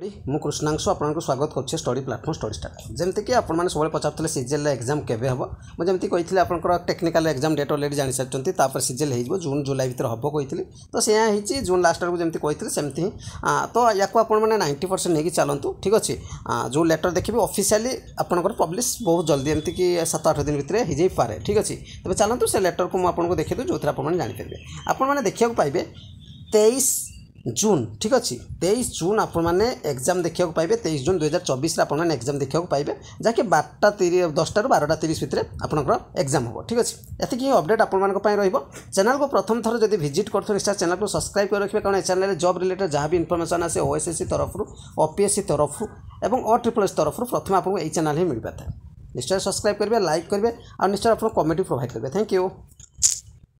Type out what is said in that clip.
ମୁଁ କୃଷ୍ଣାଂଶୁ ଆପଣଙ୍କୁ ସ୍ୱାଗତ କରୁଛି ଷ୍ଟଡ଼ି ପ୍ଲାଟଫର୍ମ ଷ୍ଟଡ଼ି ଷ୍ଟାର୍ଟ ଯେମିତିକି ଆପଣମାନେ ସବୁବେଳେ ପଚାରୁଥିଲେ ସିଜିଏଲ୍ର ଏକ୍ଜାମ୍ କେବେ ହେବ ମୁଁ ଯେମିତି କହିଥିଲି ଆପଣଙ୍କର ଟେକ୍ନିକାଲ୍ ଏକ୍ଜାମ୍ ଡେଟ୍ ଅଲରେଡ଼ି ଜାଣିସାରିଛନ୍ତି ତାପରେ ସିଜିଏଲ୍ ହେଇଯିବ ଜୁନ୍ ଜୁଲାଇ ଭିତରେ ହେବ କହିଥିଲି ତ ସେୟା ହେଇଛି ଜୁନ୍ ଲାଷ୍ଟ ଆଡ଼କୁ ଯେମିତି କହିଥିଲି ସେମିତି ହିଁ ତ ୟାକୁ ଆପଣମାନେ ନାଇଣ୍ଟି ପରସେଣ୍ଟ ନେଇକି ଚାଲନ୍ତୁ ଠିକ୍ ଅଛି ଯେଉଁ ଲେଟର୍ ଦେଖିବେ ଅଫିସିଆଲି ଆପଣଙ୍କର ପବ୍ଲିସ୍ ବହୁତ ଜଲ୍ଦି ଏମିତିକି ସାତ ଆଠ ଦିନ ଭିତରେ ହେଇଯାଇପାରେ ଠିକ୍ ଅଛି ତେବେ ଚାଲନ୍ତୁ ସେ ଲେଟର୍କୁ ମୁଁ ଆପଣଙ୍କୁ ଦେଖେଇଦେବି ଯେଉଁଥିରେ ଆପଣମାନେ ଜାଣିପାରିବେ ଆପଣମାନେ ଦେଖିବାକୁ ପାଇବେ ତେଇଶ জুন ঠিক ଅଛି ତେଇଶ ଜୁନ୍ ଆପଣମାନେ ଏକ୍ଜାମ୍ ଦେଖିବାକୁ ପାଇବେ ତେଇଶ ଜୁନ୍ ଦୁଇହଜାର ଚବିଶରେ ଆପଣମାନେ ଏକ୍ଜାମ୍ ଦେଖିବାକୁ ପାଇବେ ଯାହାକି ବାରଟା ତିରିଶ ଦଶଟାରୁ ବାରଟା ତିରିଶ ଭିତରେ ଆପଣଙ୍କର ଏକ୍ଜାମ୍ ହେବ ଠିକ୍ ଅଛି ଏତିକି ଅପଡ଼େଟ୍ ଆପଣମାନଙ୍କ ପାଇଁ ରହିବ ଚ୍ୟାନେଲ୍କୁ ପ୍ରଥମ ଥର ଯଦି ଭିଜିଟ୍ କରୁଥିବେ ନିଶ୍ଚୟ ଚ୍ୟାନେଲ୍କୁ ସବସ୍କ୍ରାଇବ୍ କରି ରଖିବେ କାରଣ ଏ ଚ୍ୟାନେଲ୍ରେ ଜବ୍ ରିଲେଟେଡ଼୍ ଯାହା ବି ଇନଫର୍ମେସନ୍ ଆସେ ଓଏସ୍ଏସ୍ସି ତରଫରୁ ଓପିଏସ୍ସି ତରଫରୁ ଏବଂ ଓ ଟ୍ରିପଲ୍ ଏସ୍ ତରଫରୁ ପ୍ରଥମେ ଆପଣଙ୍କୁ ଏହି ଚ୍ୟାନେଲ୍ ହିଁ ମିଳିପାରିଥାଏ ନିଶ୍ଚୟ ସବସ୍କ୍ରାଇବ୍ କରିବେ ଲାଇକ୍ କରିବେ ଆଉ ନିଶ୍ଚୟ ଆପଣଙ୍କୁ କମେଣ୍ଟ ବି ପ୍ରୋଭାଇଡ଼ କରିବେ ଥ୍ୟାଙ୍କ ୟୁ